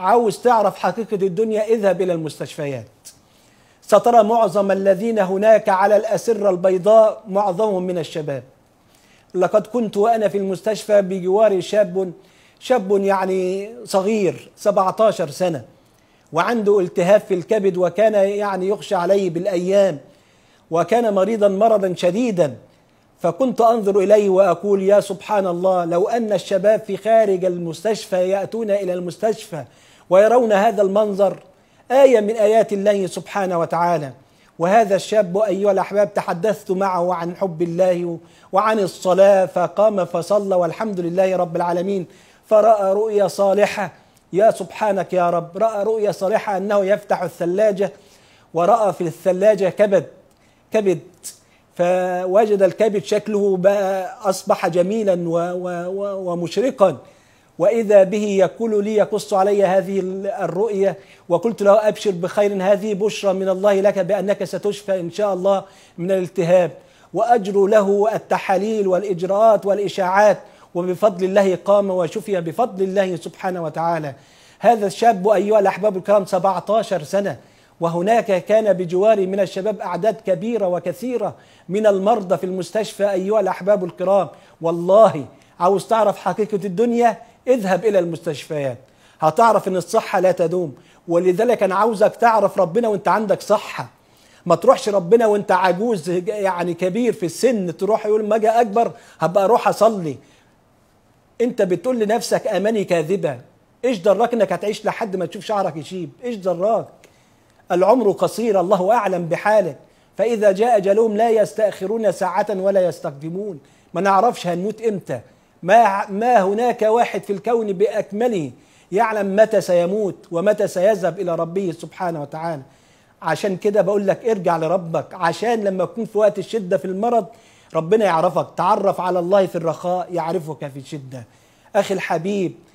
عاوز تعرف حقيقة الدنيا اذهب إلى المستشفيات سترى معظم الذين هناك على الأسرة البيضاء معظمهم من الشباب لقد كنت وأنا في المستشفى بجوار شاب شاب يعني صغير 17 سنة وعنده التهاب في الكبد وكان يعني يخشى عليه بالأيام وكان مريضا مرضا شديدا فكنت أنظر إليه وأقول يا سبحان الله لو أن الشباب في خارج المستشفى يأتون إلى المستشفى ويرون هذا المنظر آية من آيات الله سبحانه وتعالى وهذا الشاب أيها الأحباب تحدثت معه عن حب الله وعن الصلاة فقام فصلى والحمد لله رب العالمين فرأى رؤيا صالحة يا سبحانك يا رب رأى رؤيا صالحة أنه يفتح الثلاجة ورأى في الثلاجة كبد كبد فوجد الكبد شكله بقى أصبح جميلا و و ومشرقا وإذا به يقول لي يقص علي هذه الرؤية وقلت له أبشر بخير هذه بشرى من الله لك بأنك ستشفى إن شاء الله من الالتهاب وأجر له التحاليل والإجراءات والإشاعات وبفضل الله قام وشفي بفضل الله سبحانه وتعالى هذا الشاب أيها الأحباب الكرام 17 سنة وهناك كان بجواري من الشباب أعداد كبيرة وكثيرة من المرضى في المستشفى أيها الأحباب الكرام والله عاوز تعرف حقيقة الدنيا اذهب إلى المستشفيات هتعرف ان الصحه لا تدوم ولذلك انا عاوزك تعرف ربنا وانت عندك صحه ما تروحش ربنا وانت عجوز يعني كبير في السن تروح يقول ما جاء اكبر هبقى اروح اصلي انت بتقول لنفسك اماني كاذبه ايش دراك انك هتعيش لحد ما تشوف شعرك يشيب ايش دراك العمر قصير الله أعلم بحالك فإذا جاء أجلهم لا يستأخرون ساعة ولا يستقدمون ما نعرفش هنموت إمتى ما, ما هناك واحد في الكون بأكمله يعلم متى سيموت ومتى سيذهب إلى ربه سبحانه وتعالى عشان كده بقول لك ارجع لربك عشان لما تكون في وقت الشدة في المرض ربنا يعرفك تعرف على الله في الرخاء يعرفك في الشدة أخي الحبيب